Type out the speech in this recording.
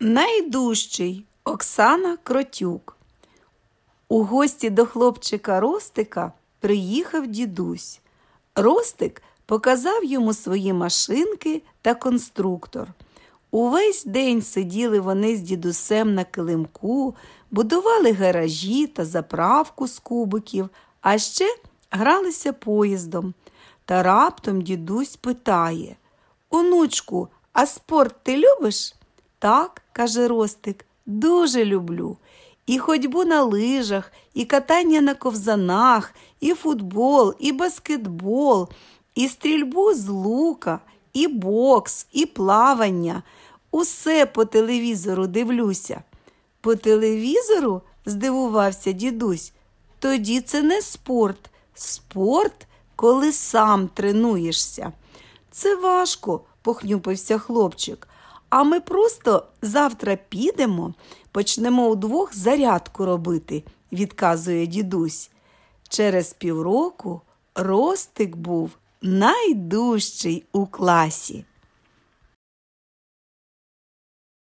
Найдужчий Оксана Кротюк. У гості до хлопчика Ростика приїхав дідусь. Ростик показав йому свої машинки та конструктор. Увесь день сиділи вони з дідусем на килимку, будували гаражі та заправку з кубиків, а ще гралися поїздом. Та раптом дідусь питає Онучку, а спорт ти любиш? Так, каже Ростик, дуже люблю. І ходьбу на лижах, і катання на ковзанах, і футбол, і баскетбол, і стрільбу з лука, і бокс, і плавання. Усе по телевізору дивлюся. По телевізору? здивувався дідусь. Тоді це не спорт. Спорт, коли сам тренуєшся. Це важко, похнюпився хлопчик. А ми просто завтра підемо, почнемо удвох зарядку робити, відказує дідусь. Через півроку ростик був найдужчий у класі.